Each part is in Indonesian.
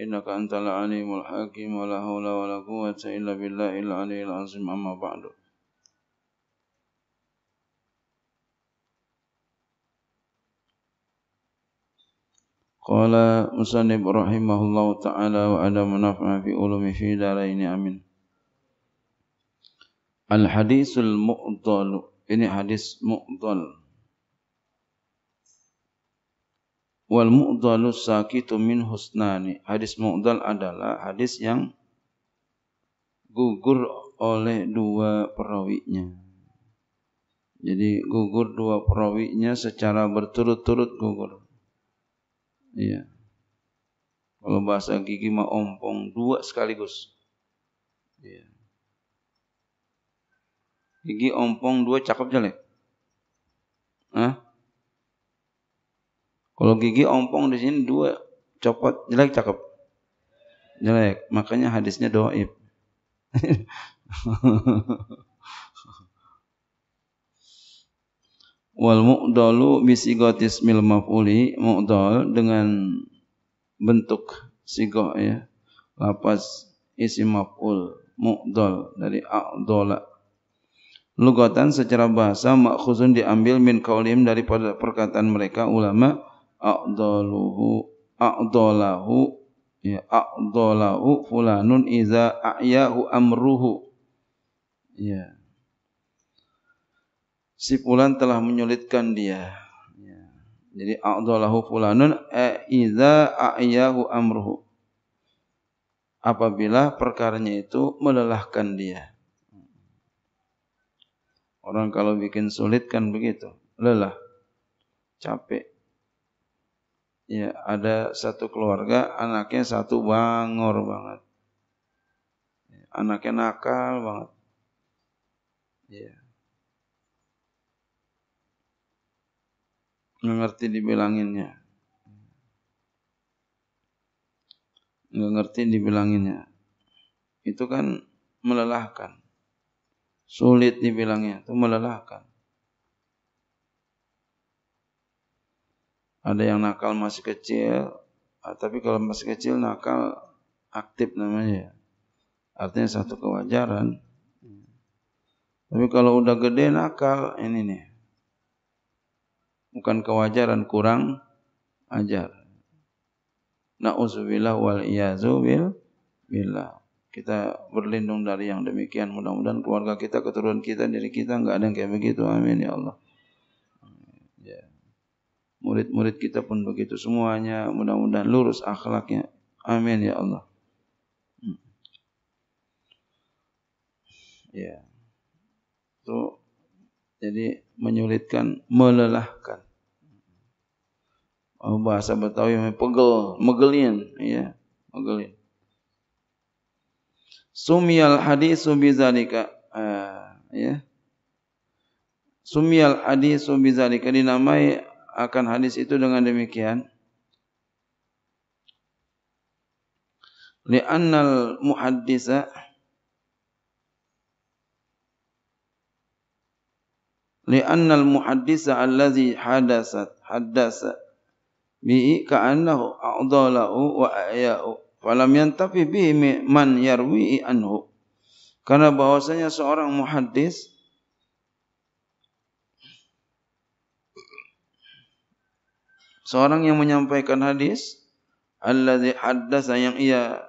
إنك أنت العليم الحكيم ولا حول ولا قوة إلا بالله العلي العظيم أما بعد قال مسنب رحمه الله تعالى وعلى منافع في علوم في دارين أمين الحديث المؤضل ini hadis mu'dal wal mu'dalu sakitu min husnani. Hadis mu'dal adalah hadis yang gugur oleh dua perawinya. Jadi gugur dua perawinya secara berturut-turut gugur. Iya. Kalau bahasa gigi mah ompong dua sekaligus. Iya. Gigi ompong dua cakep jelek. Hah? Kalau gigi ompong di sini dua copot jelek cakep. Jelek. Makanya hadisnya doib. Wal mu'dalu bisigotis mil maf'uli mu'dal dengan bentuk sigoh ya. Lapas isi maf'ul mu'dal dari a'dola lugatan secara bahasa makhusun diambil min kaulim daripada perkataan mereka ulama a'daluhu a'dalahu ya a'dalahu fulanun iza a'yahu amruhu ya si fulan telah menyulitkan dia ya. jadi a'dalahu fulanun e iza a'yahu amruhu apabila perkaranya itu melelahkan dia orang kalau bikin sulit kan begitu lelah capek ya ada satu keluarga anaknya satu bangor banget ya, anaknya nakal banget ya nggak ngerti dibilanginnya nggak ngerti dibilanginnya itu kan melelahkan sulit dibilangnya itu melelahkan Ada yang nakal masih kecil, ah, tapi kalau masih kecil nakal aktif namanya. Ya. Artinya satu kewajaran. Tapi kalau udah gede nakal ini nih. Bukan kewajaran kurang ajar. Nauzubillah wal iazubil billah. Kita berlindung dari yang demikian. Mudah-mudahan keluarga kita, keturunan kita, diri kita nggak ada yang kayak begitu. Amin ya Allah. Murid-murid kita pun begitu semuanya. Mudah-mudahan lurus akhlaknya. Amin ya Allah. Hmm. Ya. Itu jadi menyulitkan, melelahkan. Oh, bahasa Betawi pegel, megelin, iya, eh, ya, megelin. Sumial adi bizalika. Uh, ya. Sumial hadisu bizalika dinamai akan hadis itu dengan demikian. Li'annal muhaddisa Li'annal muhaddisa allazi hadasat haddasa bihi ka'annahu a'dalahu wa aya'u falam yantafi bihi man yarwi'i anhu karena bahwasanya seorang muhaddis Seorang yang menyampaikan hadis alladzi haddatsa yang ia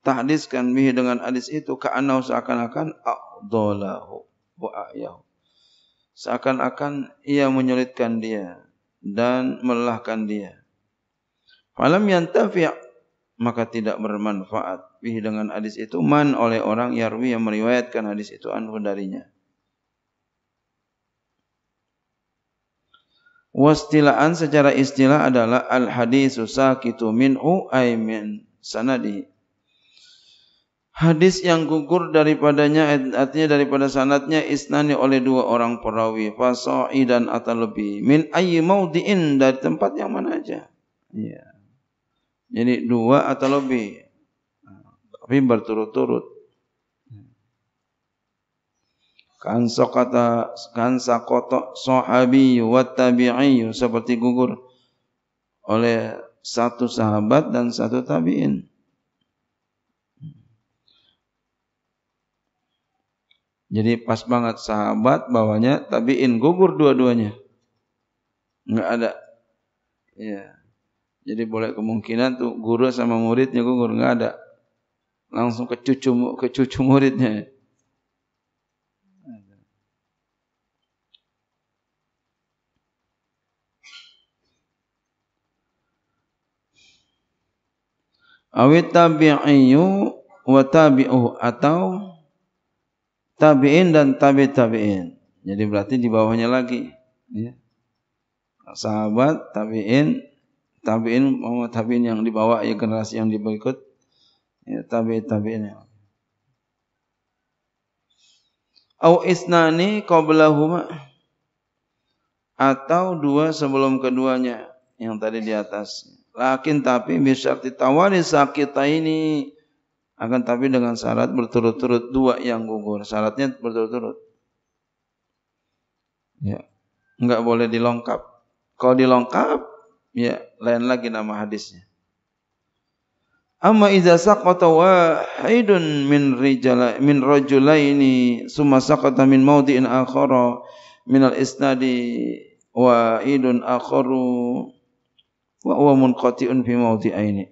tahdiskan bihi dengan hadis itu ka'annahu seakan-akan a'dalahu wa Seakan-akan ia menyulitkan dia dan melelahkan dia. Falam yantafi' maka tidak bermanfaat bihi dengan hadis itu man oleh orang yarwi yang meriwayatkan hadis itu anhu darinya. Wastilaan secara istilah adalah al hadisu sakitu minhu ay min sanadi. Hadis yang gugur daripadanya artinya daripada sanatnya isnani oleh dua orang perawi fasoi dan atau lebih min ayyi diin dari tempat yang mana aja. ya Jadi dua atau lebih. Tapi berturut-turut kan sakata kan sakoto sahabi wa tabi'i seperti gugur oleh satu sahabat dan satu tabi'in. Jadi pas banget sahabat bawanya tabi'in gugur dua-duanya. Enggak ada. Ya. Jadi boleh kemungkinan tuh guru sama muridnya gugur enggak ada. Langsung ke cucu ke cucu muridnya. awit tabi'iyu wa oh atau tabi'in dan tabi tabi'in. Jadi berarti di bawahnya lagi. Ya. Sahabat, tabi'in, tabi'in mau tabi'in yang dibawa ya generasi yang berikut. Ya, tabi tabi'in. Au isnani qablahuma atau dua sebelum keduanya yang tadi di atas. Lakin tapi misal ditawari sakita ini akan tapi dengan syarat berturut-turut dua yang gugur. Syaratnya berturut-turut. Ya, enggak boleh dilengkap. Kalau dilengkap, ya lain lagi nama hadisnya. Amma idza saqata wahidun min rijala min rajulaini summa saqata min mawdi'in akhara min al-isnadi hidun akharu wa huwa munqati'un fi mawdi'aini.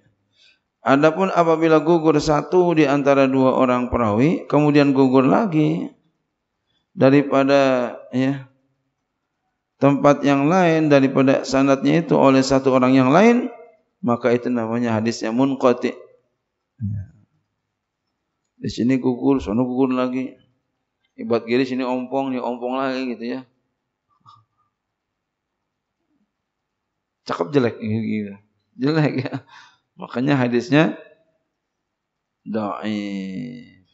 Adapun apabila gugur satu di antara dua orang perawi, kemudian gugur lagi daripada ya tempat yang lain daripada sanatnya itu oleh satu orang yang lain, maka itu namanya hadisnya munqati. Di sini gugur, sono gugur lagi. Ibat kiri sini ompong, ini ompong lagi gitu ya. cakep jelek gitu. jelek ya makanya hadisnya dhaif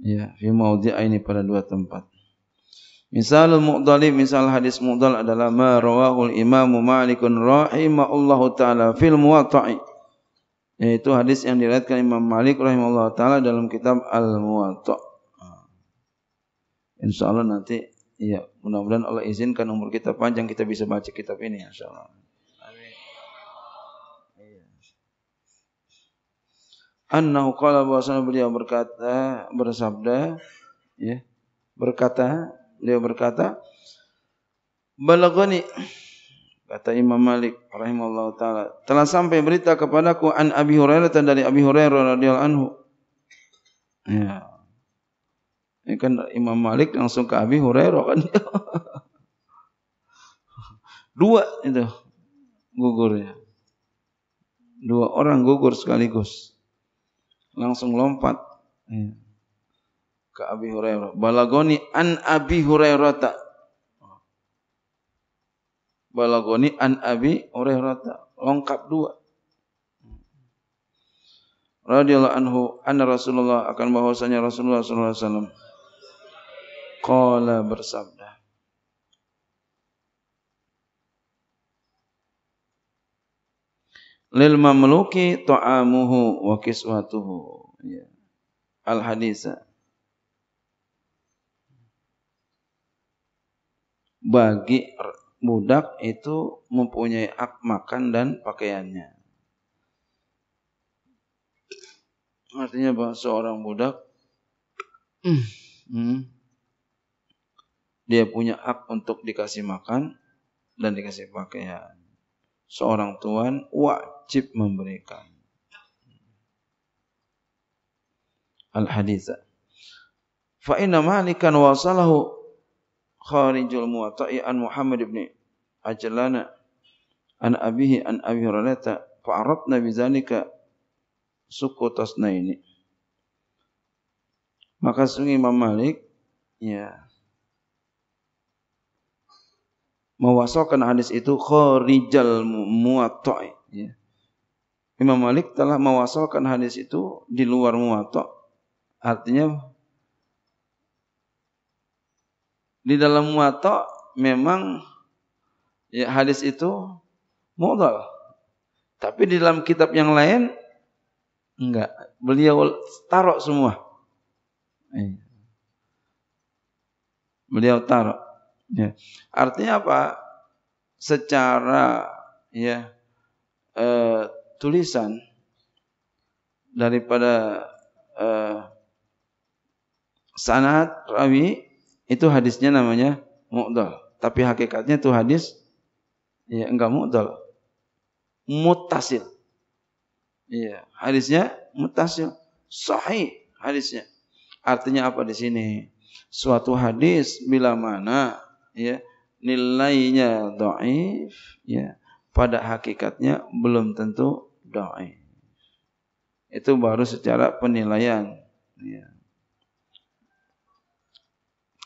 ya fi ini pada dua tempat Misalul mu'dali misal hadis mu'dal adalah ma rawahul imamu malikun rahimahullahu ta'ala fil muwatta'i yaitu hadis yang diriwayatkan Imam Malik rahimahullahu ta'ala dalam kitab Al-Muwatta' insya Allah nanti ya mudah-mudahan Allah izinkan umur kita panjang kita bisa baca kitab ini insya Allah. Amin. Iya. Annahu qala bahwasanya beliau berkata bersabda ya berkata beliau berkata balagani kata Imam Malik rahimahullah taala telah sampai berita kepadaku an Abi Hurairah dari Abi Hurairah radhiyallahu anhu ya ini kan Imam Malik langsung ke Abi Hurairah kan. Dua itu gugurnya. Dua orang gugur sekaligus. Langsung lompat iya. ke Abi Hurairah. Balagoni an Abi Hurairah tak. Balagoni an Abi Hurairah tak. Lengkap dua radhiyallahu anhu anna Rasulullah akan bahwasanya Rasulullah sallallahu alaihi wasallam Qala bersabda. Lil mamluki ta'amuhu wa kiswatuhu. Ya. Al hadisa. Bagi budak itu mempunyai hak makan dan pakaiannya. Artinya bahwa seorang budak hmm, hmm. Dia punya hak untuk dikasih makan dan dikasih pakaian. Seorang tuan wajib memberikan. Al-Hadith. Fa inna Malikan wasalahu kharijul muwatta'i an Muhammad ibn Ajlana an abihi an Abi Hurairah fa'aratna bidzalika suku tasna ini. Maka sungai Imam Malik ya mewasalkan hadis itu kharijal muwatta'i Ya. Imam Malik telah mewasalkan hadis itu di luar muwatta. Artinya di dalam muwatta memang ya, hadis itu modal. Tapi di dalam kitab yang lain enggak. Beliau taruh semua. Iya. Beliau taruh. Ya. Artinya apa? Secara ya eh, tulisan daripada eh, sanad rawi itu hadisnya namanya mu'dal. Tapi hakikatnya itu hadis ya enggak mu'dal. Mutasil. Iya, hadisnya mutasil. Sahih hadisnya. Artinya apa di sini? Suatu hadis bila mana ya nilainya doif ya pada hakikatnya belum tentu doif itu baru secara penilaian ya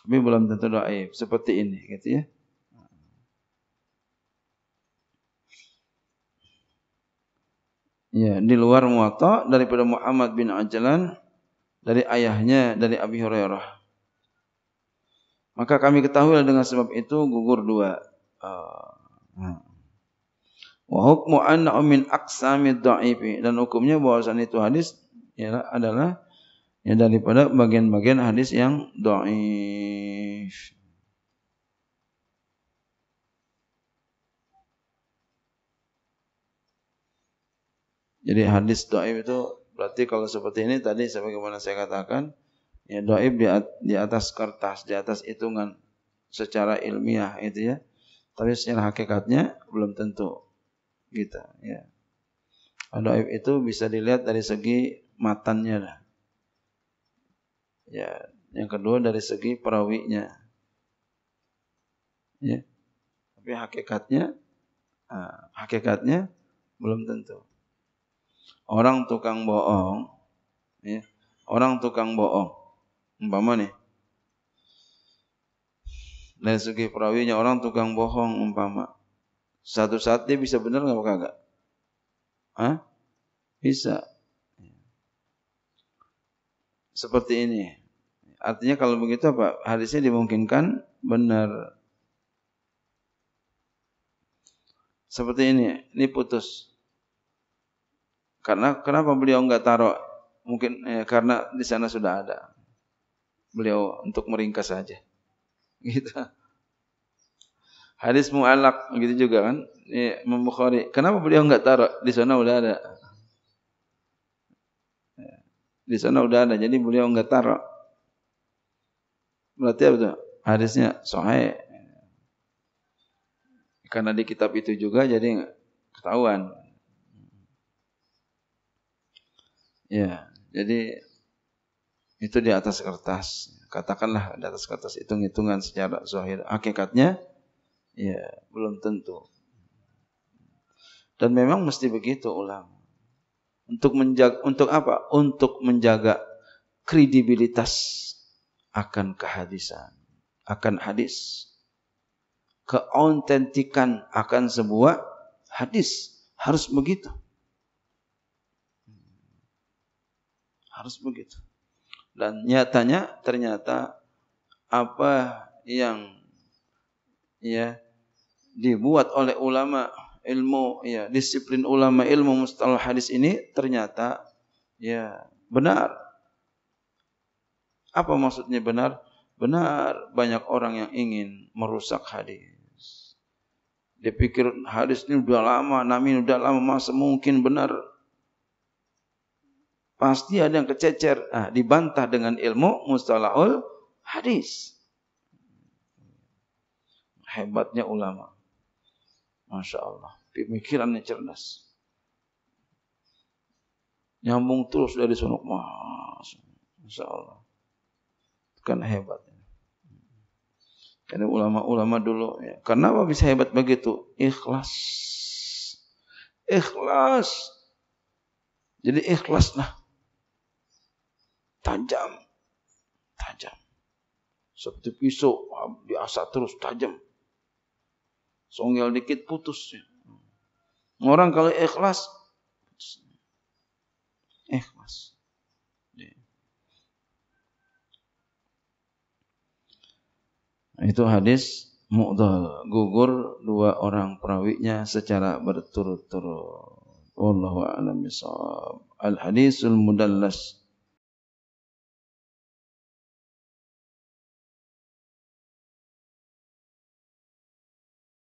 tapi belum tentu doif seperti ini gitu ya ya di luar muwatta daripada Muhammad bin Ajlan dari ayahnya dari Abi Hurairah maka kami ketahui dengan sebab itu gugur dua. Wa hukmu anna min aqsamid dha'ifi dan hukumnya bahwasannya itu hadis ya, adalah ya daripada bagian-bagian hadis yang dhaif. Jadi hadis dhaif itu berarti kalau seperti ini tadi sebagaimana saya katakan ya doib di, di atas kertas di atas hitungan secara ilmiah itu ya tapi secara hakikatnya belum tentu gitu ya doib itu bisa dilihat dari segi matanya, lah ya yang kedua dari segi perawinya ya tapi hakikatnya ah, hakikatnya belum tentu orang tukang bohong ya orang tukang bohong umpama nih dari segi perawinya orang tukang bohong umpama satu saat dia bisa benar nggak kagak Hah? bisa seperti ini artinya kalau begitu apa hadisnya dimungkinkan benar seperti ini ini putus karena kenapa beliau nggak taruh mungkin eh, karena di sana sudah ada beliau untuk meringkas saja. Gitu. Hadis mu'alak gitu juga kan. Ya, Bukhari. Kenapa beliau enggak taruh di sana udah ada? Di sana udah ada jadi beliau enggak taruh. Berarti apa itu? Hadisnya sahih. Karena di kitab itu juga jadi ketahuan. Ya, jadi itu di atas kertas. Katakanlah di atas kertas hitung-hitungan secara zahir. Hakikatnya ya belum tentu. Dan memang mesti begitu ulang. Untuk menjaga untuk apa? Untuk menjaga kredibilitas akan kehadisan, akan hadis. Keautentikan akan sebuah hadis harus begitu. Harus begitu. Dan nyatanya ternyata apa yang ya dibuat oleh ulama ilmu ya disiplin ulama ilmu mustalah hadis ini ternyata ya benar. Apa maksudnya benar? Benar banyak orang yang ingin merusak hadis. Dia pikir hadis ini sudah lama, nami sudah lama, masa mungkin benar Pasti ada yang kececer. Ah, dibantah dengan ilmu mustalahul hadis. Hebatnya ulama. Masya Allah. Pemikirannya cerdas. Nyambung terus dari sunuk mas. Masya Allah. Itu kan hebatnya. Karena ulama-ulama dulu. Ya. Kenapa bisa hebat begitu? Ikhlas. Ikhlas. Jadi ikhlas nah tajam. Tajam. Seperti pisau, diasah terus, tajam. Songel dikit putus. Orang kalau ikhlas, putus. ikhlas. Iya. Itu hadis mu'dal gugur dua orang perawinya secara berturut-turut. Wallahu a'lam bishawab. Al hadisul mudallas